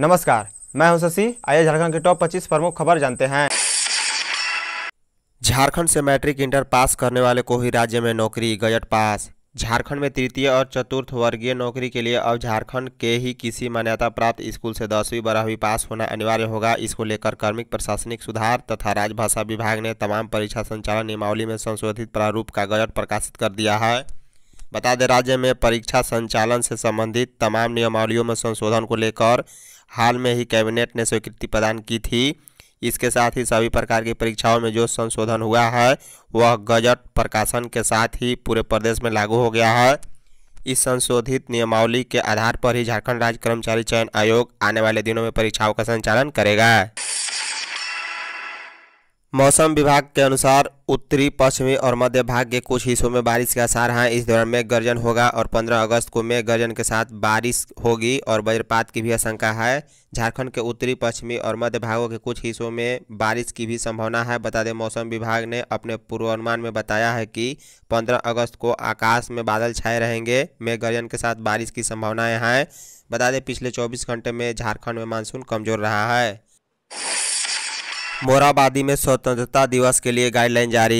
नमस्कार मैं हूं शशि आइए झारखंड के टॉप 25 प्रमुख खबर जानते हैं झारखंड से मैट्रिक इंटर पास करने वाले को ही राज्य में नौकरी गजट पास झारखंड में तृतीय और चतुर्थ वर्गीय नौकरी के लिए अब झारखंड के ही किसी मान्यता प्राप्त स्कूल से दसवीं बारहवीं पास होना अनिवार्य होगा इसको लेकर कर्मिक प्रशासनिक सुधार तथा राजभाषा विभाग ने तमाम परीक्षा संचालन नियमावली में संशोधित प्रारूप का गजट प्रकाशित कर दिया है बता दें राज्य में परीक्षा संचालन से संबंधित तमाम नियमावलियों में संशोधन को लेकर हाल में ही कैबिनेट ने स्वीकृति प्रदान की थी इसके साथ ही सभी प्रकार की परीक्षाओं में जो संशोधन हुआ है वह गजट प्रकाशन के साथ ही पूरे प्रदेश में लागू हो गया है इस संशोधित नियमावली के आधार पर ही झारखंड राज्य कर्मचारी चयन आयोग आने वाले दिनों में परीक्षाओं का संचालन करेगा मौसम विभाग के अनुसार उत्तरी पश्चिमी और मध्य भाग के कुछ हिस्सों में बारिश के आसार हैं हाँ, इस दौरान मेघ गर्जन होगा और 15 अगस्त को मेघ गर्जन के साथ बारिश होगी और वज्रपात की भी आशंका है झारखंड के उत्तरी पश्चिमी और मध्य भागों के कुछ हिस्सों में बारिश की भी संभावना है बता दें मौसम विभाग ने अपने पूर्वानुमान में बताया है कि पंद्रह अगस्त को आकाश में बादल छाए रहेंगे मेघ गर्जन के साथ बारिश की संभावनाएँ हैं बता दें पिछले चौबीस घंटे में झारखंड में मानसून कमजोर रहा है मोराबादी में स्वतंत्रता दिवस के लिए गाइडलाइन जारी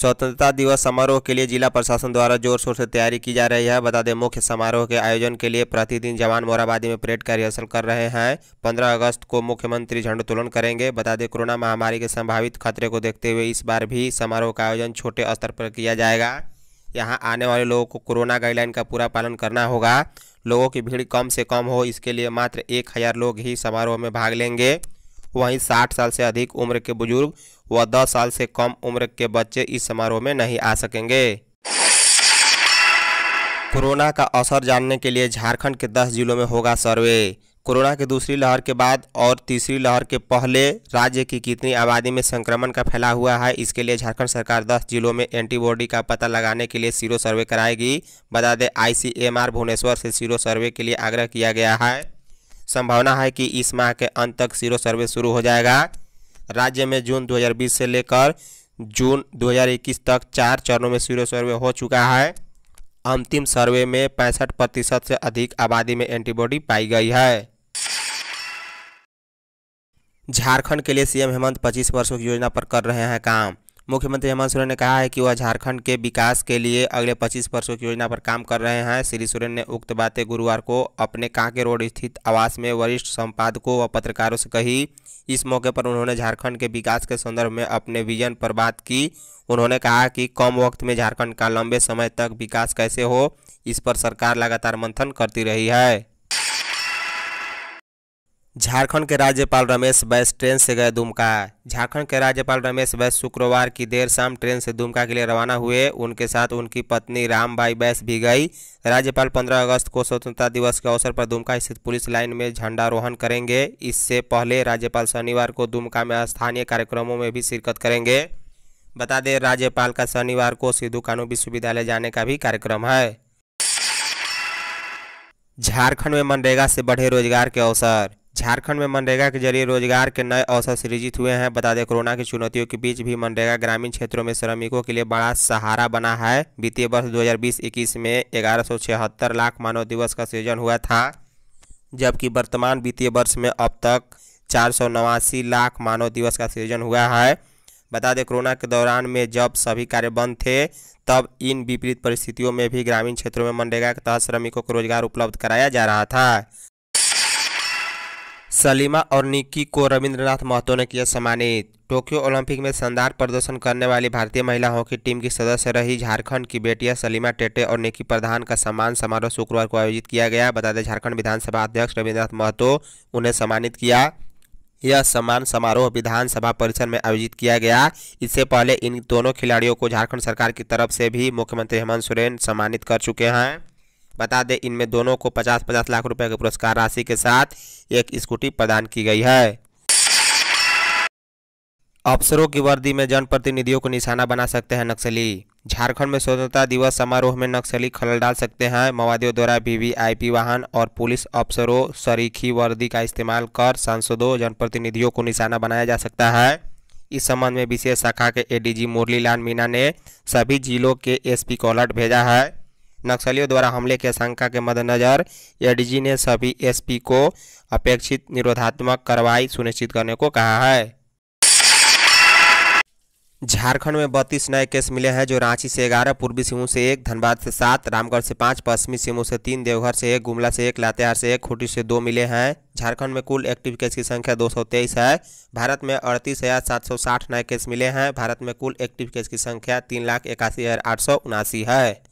स्वतंत्रता दिवस समारोह के लिए जिला प्रशासन द्वारा जोर शोर से तैयारी की जा रही है बता दें मुख्य समारोह के आयोजन के लिए प्रतिदिन जवान मोराबादी में परेड का रिहर्सल कर रहे हैं 15 अगस्त को मुख्यमंत्री झंडोत्तोलन करेंगे बता दें कोरोना महामारी के संभावित खतरे को देखते हुए इस बार भी समारोह का आयोजन छोटे स्तर पर किया जाएगा यहाँ आने वाले लोगों को कोरोना गाइडलाइन का पूरा पालन करना होगा लोगों की भीड़ कम से कम हो इसके लिए मात्र एक हज़ार लोग ही समारोह में भाग लेंगे वहीं साठ साल से अधिक उम्र के बुजुर्ग व दस साल से कम उम्र के बच्चे इस समारोह में नहीं आ सकेंगे कोरोना का असर जानने के लिए झारखंड के 10 जिलों में होगा सर्वे कोरोना के दूसरी लहर के बाद और तीसरी लहर के पहले राज्य की कितनी आबादी में संक्रमण का फैला हुआ है इसके लिए झारखंड सरकार 10 जिलों में एंटीबॉडी का पता लगाने के लिए सीरो सर्वे कराएगी बता दें आईसीएमआर भुवनेश्वर से सीरो सर्वे के लिए आग्रह किया गया है संभावना है कि इस माह के अंत तक सीरो सर्वे शुरू हो जाएगा राज्य में जून 2020 से लेकर जून 2021 तक चार चरणों में सीरो सर्वे हो चुका है अंतिम सर्वे में पैंसठ प्रतिशत से अधिक आबादी में एंटीबॉडी पाई गई है झारखंड के लिए सीएम हेमंत 25 वर्षों की योजना पर कर रहे हैं काम मुख्यमंत्री हेमंत सोरेन ने कहा है कि वह झारखंड के विकास के लिए अगले 25 वर्षों की योजना पर काम कर रहे हैं श्री सोरेन ने उक्त बातें गुरुवार को अपने कांके रोड स्थित आवास में वरिष्ठ संपादकों व पत्रकारों से कही इस मौके पर उन्होंने झारखंड के विकास के संदर्भ में अपने विजन पर बात की उन्होंने कहा कि कम वक्त में झारखंड का लंबे समय तक विकास कैसे हो इस पर सरकार लगातार मंथन करती रही है झारखंड के राज्यपाल रमेश बैस ट्रेन से गए दुमका झारखंड के राज्यपाल रमेश बैस शुक्रवार की देर शाम ट्रेन से दुमका के लिए रवाना हुए उनके साथ उनकी पत्नी रामबाई बैस भी गई राज्यपाल 15 अगस्त को स्वतंत्रता दिवस के अवसर पर दुमका स्थित पुलिस लाइन में झंडारोहण करेंगे इससे पहले राज्यपाल शनिवार को दुमका में स्थानीय कार्यक्रमों में भी शिरकत करेंगे बता दें राज्यपाल का शनिवार को सिद्धू कानू विश्वविद्यालय जाने का भी कार्यक्रम है झारखंड में मनरेगा से बढ़े रोजगार के अवसर झारखंड में मनरेगा के जरिए रोजगार के नए अवसर सृजित हुए हैं बता दें कोरोना की चुनौतियों के बीच भी मनरेगा ग्रामीण क्षेत्रों में श्रमिकों के लिए बड़ा सहारा बना है वित्तीय वर्ष 2020-21 में ग्यारह लाख मानव दिवस का सृजन हुआ था जबकि वर्तमान वित्तीय वर्ष में अब तक चार लाख मानव दिवस का सृजन हुआ है बता दें कोरोना के दौरान में जब सभी कार्य बंद थे तब इन विपरीत परिस्थितियों में भी ग्रामीण क्षेत्रों में मनरेगा के तहत श्रमिकों को रोजगार उपलब्ध कराया जा रहा था सलीमा और निक्की को रविंद्रनाथ महतो ने किया सम्मानित टोक्यो ओलंपिक में शानदार प्रदर्शन करने वाली भारतीय महिला हॉकी टीम की सदस्य रही झारखंड की बेटियां सलीमा टेटे और निकी प्रधान का सम्मान समारोह शुक्रवार को आयोजित किया गया बता दें झारखंड विधानसभा अध्यक्ष रविंद्रनाथ महतो उन्हें सम्मानित किया यह सम्मान समारोह विधानसभा परिसर में आयोजित किया गया इससे पहले इन दोनों खिलाड़ियों को झारखंड सरकार की तरफ से भी मुख्यमंत्री हेमंत सोरेन सम्मानित कर चुके हैं बता दें इनमें दोनों को पचास पचास लाख रुपए के पुरस्कार राशि के साथ एक स्कूटी प्रदान की गई है अफसरों की वर्दी में जनप्रतिनिधियों को निशाना बना सकते हैं नक्सली झारखंड में स्वतंत्रता दिवस समारोह में नक्सली खलल डाल सकते हैं माओवादियों द्वारा वीवीआईपी वाहन और पुलिस अफसरों सरीखी वर्दी का इस्तेमाल कर सांसदों जनप्रतिनिधियों को निशाना बनाया जा सकता है इस संबंध में विशेष शाखा के एडीजी मुरलीलाल मीना ने सभी जिलों के एसपी को अलर्ट भेजा है नक्सलियों द्वारा हमले की आशंका के मद्देनजर एडीजी ने सभी एसपी को अपेक्षित निरोधात्मक कार्रवाई सुनिश्चित करने को कहा है झारखंड में बत्तीस नए केस मिले हैं जो रांची से ग्यारह पूर्वी सिंहभूम से एक धनबाद से सात रामगढ़ से पाँच पश्चिमी सिंहभूम से तीन देवघर से एक गुमला से एक लातेहार से एक खूटी से दो मिले हैं झारखंड में कुल एक्टिव केस की संख्या 223 है भारत में अड़तीस हज़ार सात सौ साठ नए केस मिले हैं भारत में कुल एक्टिव केस की संख्या तीन लाख इक्यासी हज़ार आठ सौ उनासी है